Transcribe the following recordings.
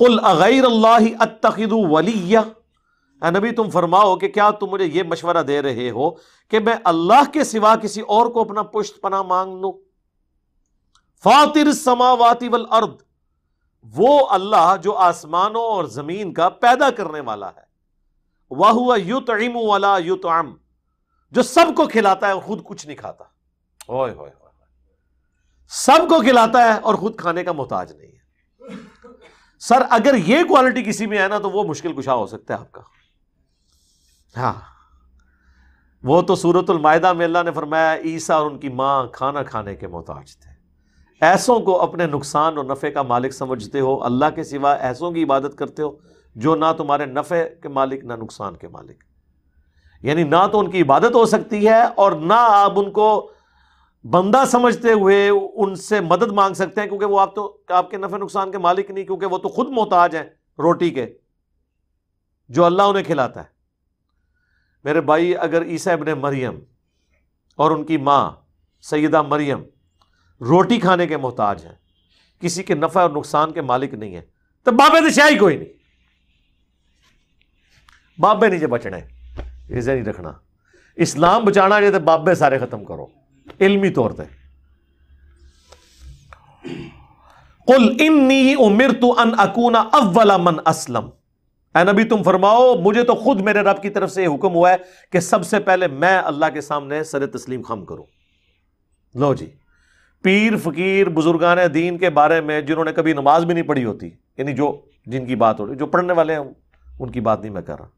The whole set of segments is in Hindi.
कुल अगैर अतखद वलिया नबी तुम फरमाओ कि क्या तुम मुझे यह मशवरा दे रहे हो कि मैं अल्लाह के सिवा किसी और को अपना पुष्ट पना मांग लू फातिर समावाती वल अर्द वो अल्लाह जो आसमानों और जमीन का पैदा करने वाला है वह हुआ युत वाला युत जो सबको खिलाता है और खुद कुछ नहीं खाता सबको खिलाता है और खुद खाने का मोहताज नहीं सर अगर ये क्वालिटी किसी में है ना तो वो मुश्किल कुशा हो सकता है आपका हाँ वो तो सूरत में अल्लाह ने फरमाया ईसा और उनकी माँ खाना खाने के मोहताज थे ऐसों को अपने नुकसान और नफ़े का मालिक समझते हो अल्लाह के सिवा ऐसों की इबादत करते हो जो ना तुम्हारे नफ़े के मालिक ना नुकसान के मालिक यानी ना तो उनकी इबादत हो सकती है और ना आप उनको बंदा समझते हुए उनसे मदद मांग सकते हैं क्योंकि वो आप तो आपके नफे नुकसान के मालिक नहीं क्योंकि वो तो खुद मोहताज हैं रोटी के जो अल्लाह उन्हें खिलाता है मेरे भाई अगर ईसा इबन मरियम और उनकी माँ सैदा मरियम रोटी खाने के मोहताज हैं किसी के नफ़ा और नुकसान के मालिक नहीं है तो बाबे तो शाही कोई नहीं बाबे नहीं जो बचने ये नहीं रखना इस्लाम बचाना जे तो बाबे सारे ख़त्म करो इलमी तौर पर कुल इन्नी उमिर तू अन अकूना अव्वला मन असलम ए नबी तुम फरमाओ मुझे तो खुद मेरे रब की तरफ से यह हुक्म हुआ है कि सबसे पहले मैं अल्लाह के सामने सर तस्लीम खम करूं लो जी पीर फकीर बुजुर्गान दीन के बारे में जिन्होंने कभी नमाज भी नहीं पढ़ी होती यानी जो जिनकी बात हो रही जो पढ़ने वाले हैं उनकी बात नहीं मैं कर रहा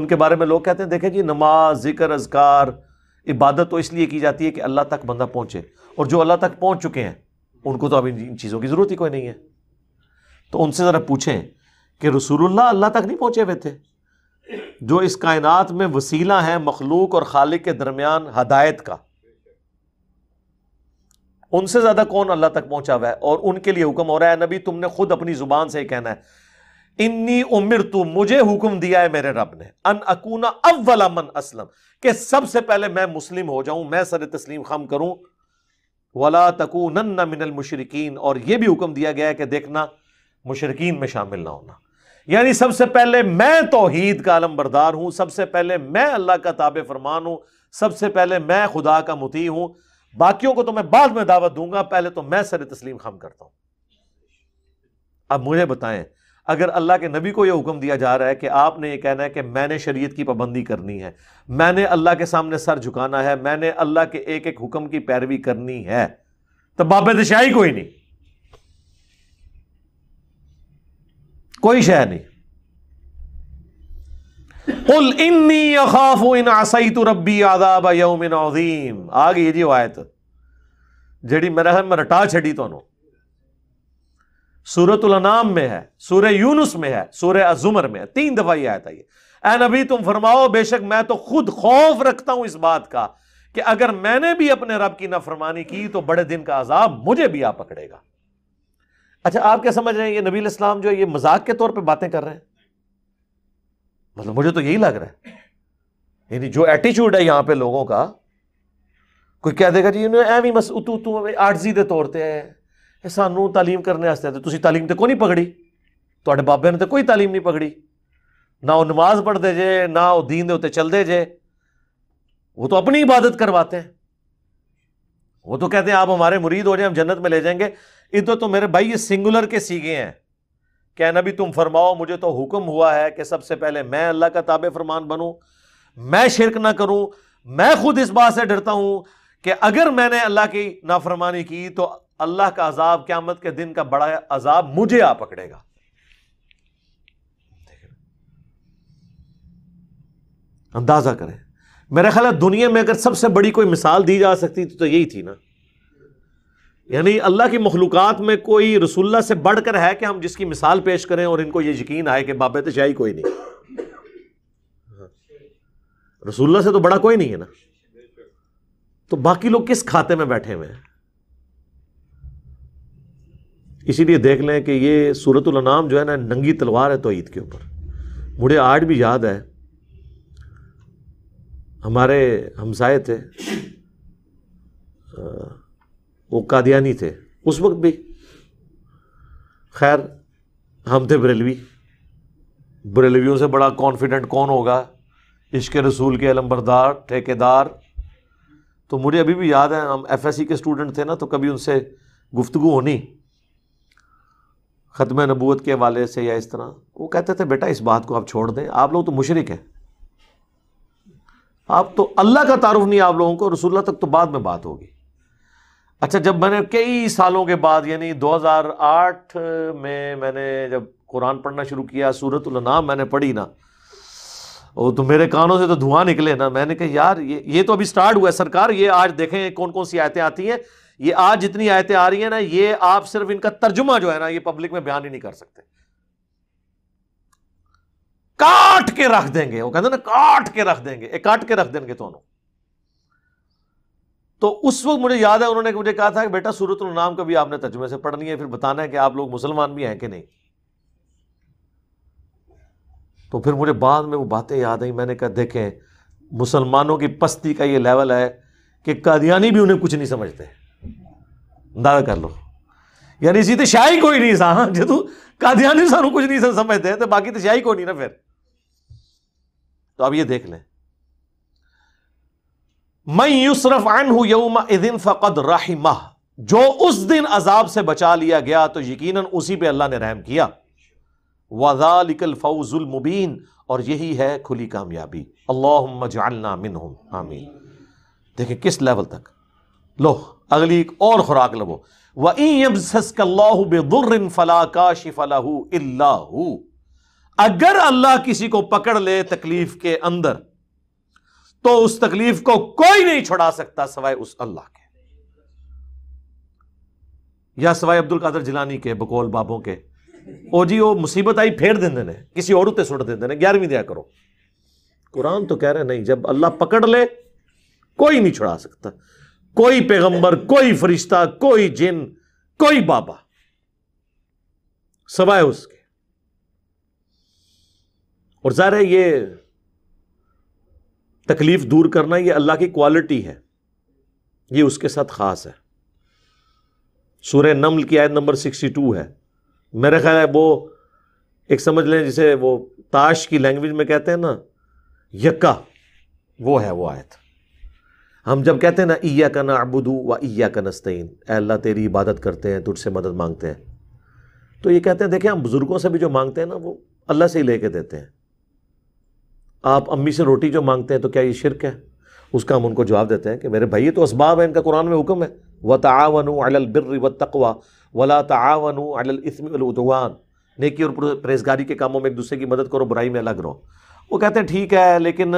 उनके बारे में लोग कहते हैं देखें जी नमाज जिक्र अजकार इबादत तो इसलिए की जाती है कि अल्लाह तक बंदा पहुंचे और जो अल्लाह तक पहुंच चुके हैं उनको तो अब इन चीज़ों की ज़रूरत ही कोई नहीं है तो उनसे ज़रा पूछें कि रसूलुल्लाह अल्लाह तक नहीं पहुंचे हुए थे जो इस कायनात में वसीला है मखलूक और खालिक के दरमियान हदायत का उनसे ज़्यादा कौन अल्लाह तक पहुँचा हुआ है और उनके लिए हुक्म हो रहा है नबी तुमने खुद अपनी ज़ुबान से ही कहना है इन्नी उमिर तू मुझे हुक्म दिया है मेरे रब ने अन अकूना अव्वला मन असलम के सबसे पहले मैं मुस्लिम हो जाऊं मैं सर तस्लीम खम करूं वला तकून मिनल मुशरकिन और यह भी हुक्म दिया गया है कि देखना मुशरकिन में शामिल ना होना यानी सबसे पहले मैं तोहीद का आलम बरदार हूं सबसे पहले मैं अल्लाह का ताब फरमान हूं सबसे पहले मैं खुदा का मुती हूं बाकियों को तो मैं बाद में दावत दूंगा पहले तो मैं सर तस्लीम खम करता हूं अब मुझे बताएं अगर अल्लाह के नबी को यह हुक्म दिया जा रहा है कि आपने ये कहना है कि मैंने शरीयत की पाबंदी करनी है मैंने अल्लाह के सामने सर झुकाना है मैंने अल्लाह के एक एक हुक्म की पैरवी करनी है तो बाबे दशाही कोई नहीं कोई शह नहीं उल इन्नी अखाफ इन आसाई तो रबी आदाब यौमिन अजीम आ गई जी आयत जी मेरा ख्याल मैं रटा छी सूरतुलनाम में है सूर्य यूनुस में है सूर्य अजुमर में है तीन दफा यह आयत आई ए नबी तुम फरमाओ बेशक मैं तो खुद खौफ रखता हूं इस बात का कि अगर मैंने भी अपने रब की नाफरमानी की तो बड़े दिन का अजाब मुझे भी आप पकड़ेगा अच्छा आप क्या समझ रहे हैं ये नबी इस्लाम जो ये मजाक के तौर पर बातें कर रहे हैं मतलब मुझे तो यही लग रहा है यानी जो एटीट्यूड है यहां पर लोगों का कोई कह देगा जी एवं मस उतू तू आर्जी के तौर पर ਇਹ ਸਾਨੂੰ तालीम तो ਵਾਸਤੇ ਤੇ ਤੁਸੀਂ تعلیم ਤੇ ਕੋਈ ਨਹੀਂ ਪਕੜੀ ਤੁਹਾਡੇ ਬਾਬੇ ਨੇ ਤੇ ਕੋਈ تعلیم ਨਹੀਂ ਪਕੜੀ ना वो ਨਮਾਜ਼ ਪੜ੍ਹਦੇ ਜੇ ਨਾ ਉਹ دین ਦੇ वो तो अपनी इबादत करवाते हैं वो तो कहते हैं आप हमारे मुरीद हो जाए हम जन्नत में ले जाएंगे इधर तो मेरे भाई ये सिंगुलर के सीगे हैं क्या भी तुम फरमाओ मुझे तो हुक्म हुआ है कि सबसे पहले मैं अल्लाह का ताब फरमान बनूं मैं शिरक ना करूं मैं खुद इस बात से डरता हूं कि अगर मैंने अल्लाह की नाफरमानी की तो अल्लाह का अजाब क्यामत के दिन का बड़ा अजाब मुझे आ पकड़ेगा अंदाजा करें मेरा ख्याल है दुनिया में अगर सबसे बड़ी कोई मिसाल दी जा सकती थी तो यही थी ना यानी अल्लाह की मखलूकत में कोई रसुल्ला से बढ़कर है कि हम जिसकी मिसाल पेश करें और इनको ये यकीन आए कि बाबे तो शाही कोई नहीं रसुल्ला से तो बड़ा कोई नहीं है ना तो बाकी लोग किस खाते में बैठे हुए हैं इसीलिए देख लें कि ये सूरतुलनाम जो है ना नंगी तलवार है तोहीद के ऊपर मुझे आज भी याद है हमारे हमसाए थे वो कादियानी थे उस वक्त भी खैर हम थे बरेलवी बरेलवियों से बड़ा कॉन्फिडेंट कौन होगा इश्क रसूल के अलम्बरदार ठेकेदार तो मुझे अभी भी याद है हम एफएससी के स्टूडेंट थे ना तो कभी उनसे गुफ्तु होनी ख़त्म नबूत के हवाले से या इस तरह वो कहते थे बेटा इस बात को आप छोड़ दें आप लोग तो मुशरक हैं आप तो अल्लाह का तारुफ नहीं आप लोगों को रसुल्ला तक तो बाद में बात होगी अच्छा जब मैंने कई सालों के बाद यानी 2008 में मैंने जब कुरान पढ़ना शुरू किया सूरतनाम मैंने पढ़ी ना वो तो मेरे कानों से तो धुआं निकले ना मैंने कहा यार ये ये तो अभी स्टार्ट हुआ है सरकार ये आज देखें कौन कौन सी आयतें आती हैं ये आज जितनी आयतें आ रही है ना ये आप सिर्फ इनका तर्जुमा जो है ना ये पब्लिक में बयान ही नहीं कर सकते काट के रख देंगे वो कहते ना काट के रख देंगे काट के रख देंगे दोनों तो उस वक्त मुझे याद है उन्होंने मुझे कहा था कि बेटा सूरत नाम कभी आपने तर्जुमे से पढ़नी है फिर बताना है कि आप लोग मुसलमान भी हैं कि नहीं तो फिर मुझे बाद में वो बातें याद आई मैंने कहा देखें मुसलमानों की पस्ती का ये लेवल है कि कादियानी भी उन्हें कुछ नहीं समझते कर ਅੰਦਾਜ਼ਾ ਕਰ ਲਓ ਯਾਨੀ ਸੀ कोई नहीं ਕੋਈ ਨਹੀਂ ਸਾਂ ਜਦੋਂ ਕਾਦੀਆਨੀ सू कुछ नहीं समझते तो बाकी तो शाही कोई नहीं ना फिर तो अब ये देख लें मैं यूसरफ आन हूं यऊम इदिन फ़कद राहिमा जो उस दिन अजाब से बचा लिया गया तो यकीन उसी पर अल्लाह ने रहम किया वजालिकल फौजुल मुबीन और यही है खुली कामयाबी अल्लाह मजालना मिन आमीन देखें किस लेवल तक लो अगली एक और खुराक लो वही फलाका अगर अल्लाह किसी को पकड़ ले तकलीफ के अंदर तो उस तकलीफ को कोई नहीं छुड़ा सकता सवाए उस अल्लाह के या सवाए अब्दुल कादर जिलानी के बकोल बाबों के ओ जी वो मुसीबत आई फेर दें देने किसी और सुट दें देने ग्यारहवीं दया करो कुरान तो कह रहे नहीं जब अल्लाह पकड़ ले कोई नहीं छुड़ा सकता कोई पैगंबर कोई फरिश्ता कोई जिन कोई बाबा सवाए उसके और ज़ाहिर है ये तकलीफ दूर करना ये अल्लाह की क्वालिटी है ये उसके साथ ख़ास है सूर्य नमल की आयत नंबर 62 है मेरे ख्याल है वो एक समझ लें जिसे वो ताश की लैंग्वेज में कहते हैं ना यक्का वो है वो आयत हम जब कहते हैं ना ईया का ना अबुदू व ईया का नस्तीन अल्लाह तेरी इबादत करते हैं तुझसे मदद मांगते हैं तो ये कहते हैं देखें हम बुज़ुर्गों से भी जो मांगते हैं ना वो अल्लाह से ही लेके देते हैं आप अम्मी से रोटी जो मांगते हैं तो क्या ये शिरक है उसका हम उनको जवाब देते हैं कि मेरे भाई तो इसबाब है इनका कुरान में हुक्म है व तावन अलबिर व तकवा वला तावन अलस्मान नेकी और परहेजगारी के कामों में एक दूसरे की मदद करो बुराई में अलग रहो वो कहते हैं ठीक है लेकिन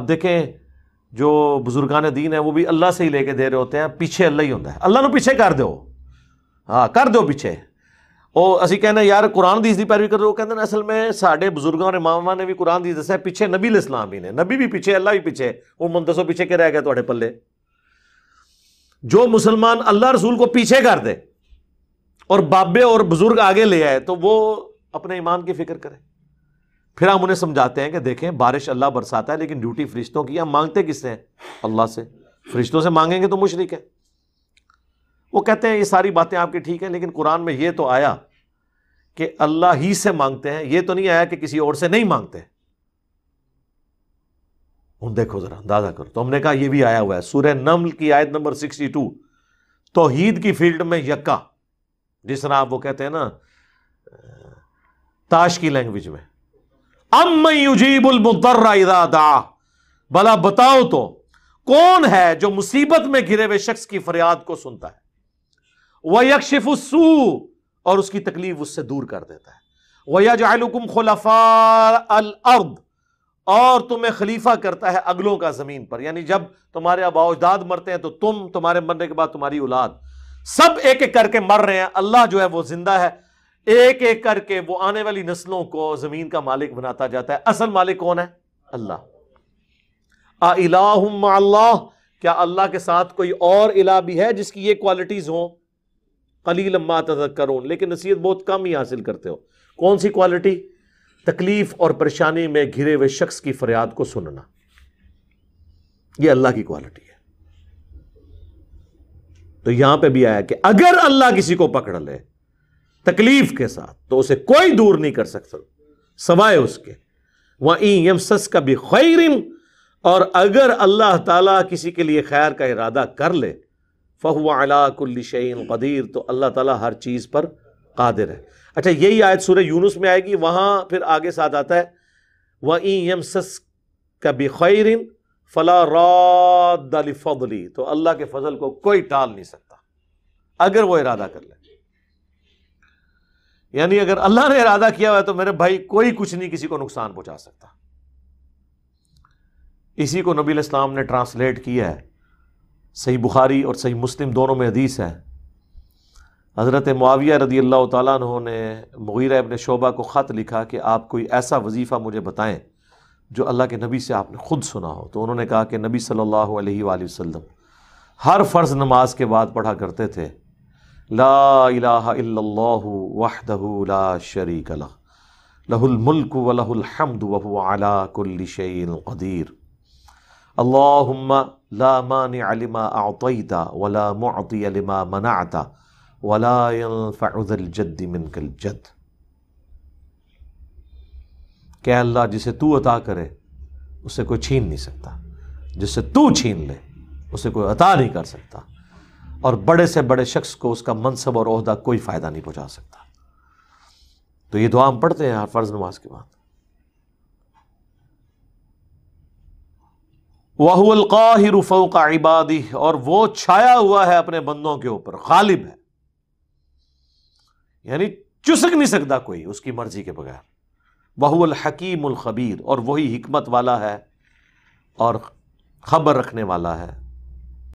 अब देखें जो बुजुर्गान दीन है वो भी अल्लाह से ही लेके दे रहे होते हैं पीछे अल्लाह ही होंगे अल्लाह पीछे कर दो हाँ कर दो पीछे और असं कहने यार कुरान दीज की पैरवी कर दो कहते असल में साढ़े बुजुर्गों और मामा ने भी कुरान दीज दसा पिछे नबी इस्लाम भी ने नबी भी पीछे अल्लाह भी पीछे वो मन दसो पीछे कि रह गया थोड़े पल्ले जो मुसलमान अल्लाह रसूल को पीछे कर दे और बाबे और बुजुर्ग आगे ले आए तो वो अपने ईमान की फिक्र करें फिर हम उन्हें समझाते हैं कि देखें बारिश अल्लाह बरसाता है लेकिन ड्यूटी फरिश्तों की हम मांगते किससे हैं अल्लाह से फरिश्तों से मांगेंगे तो मुशरक है वो कहते हैं ये सारी बातें आपकी ठीक हैं लेकिन कुरान में ये तो आया कि अल्लाह ही से मांगते हैं ये तो नहीं आया कि किसी और से नहीं मांगते उन देखो ज़रा अंदाज़ा करो तो हमने कहा ये भी आया हुआ है सूर्य नमल की आयत नंबर सिक्सटी टू तोहीद की फील्ड में यक्का जिस तरह आप वो कहते हैं ना ताश की लैंग्वेज में अम युजीबुल भला बताओ तो कौन है जो मुसीबत में घिरे हुए शख्स की फरियाद को सुनता है वह यकशिफसू और उसकी तकलीफ उससे दूर कर देता है वह अल खलफाअर्द और तुम्हें खलीफा करता है अगलों का जमीन पर यानी जब तुम्हारे अब औजदाद मरते हैं तो तुम तुम्हारे मरने के बाद तुम्हारी औलाद सब एक एक करके मर रहे हैं अल्लाह जो है वो जिंदा है एक एक करके वो आने वाली नस्लों को जमीन का मालिक बनाता जाता है असल मालिक कौन है अल्लाह अल्लाह क्या अल्लाह के साथ कोई और इला भी है जिसकी ये क्वालिटीज हो कली लम्मा करो लेकिन नसीहत बहुत कम ही हासिल करते हो कौन सी क्वालिटी तकलीफ और परेशानी में घिरे हुए शख्स की फरियाद को सुनना यह अल्लाह की क्वालिटी है तो यहां पर भी आया कि अगर अल्लाह किसी को पकड़ ले तकलीफ के साथ तो उसे कोई दूर नहीं कर सकता सवाए उसके ई यम सस का भी खैरिन और अगर अल्लाह ताला किसी के लिए खैर का इरादा कर ले फ़हुआ अलाकुल्लिशन कदीर तो अल्लाह ताला हर चीज़ पर कादिर है अच्छा यही आयत सूर्य यूनुस में आएगी वहाँ फिर आगे साथ आता है वहीं यम सस का भी खैरिन फला तो अल्लाह के फजल को कोई टाल नहीं सकता अगर वो इरादा कर ले यानी अगर अल्लाह ने इरादा किया हुआ तो मेरे भाई कोई कुछ नहीं किसी को नुकसान पहुंचा सकता इसी को नबी इस्लाम ने ट्रांसलेट किया है सही बुखारी और सही मुस्लिम दोनों में हदीस है हज़रत माविया रदी अल्लाह तु ने मुगीरा अपने शोबा को ख़त लिखा कि आप कोई ऐसा वजीफ़ा मुझे बताएं जो अल्लाह के नबी से आपने ख़ुद सुना हो तो उन्होंने कहा कि नबी सल्लल्लाहु अलैहि हर फ़र्ज़ नमाज के बाद पढ़ा करते थे ला इलाहु वाहदहू ला शरीक लह लहुल मुल्क व लहुल हमद वहु अला कुल्ल शैन कदीर अल्लाहुम्मा ला मानि अलिमा आतईता वला मुअति अलिमा मनाता वला यनफ़ुज़ल जद्द मिनकल जद क्या अल्लाह जिसे तू अता करे उसे कोई छीन नहीं सकता जिसे तू छीन ले उसे कोई अता नहीं कर सकता और बड़े से बड़े शख्स को उसका मनसब और अहदा कोई फ़ायदा नहीं पहुंचा सकता तो ये दुआ हम पढ़ते हैं हर फ़र्ज़ नमाज के बाद वाहुल का इबादी और वो छाया हुआ है अपने बंदों के ऊपर गालिब है यानी चुसक नहीं सकता कोई उसकी मर्जी के बगैर वाहुल हकीम खबीर और वही हिकमत वाला है और खबर रखने वाला है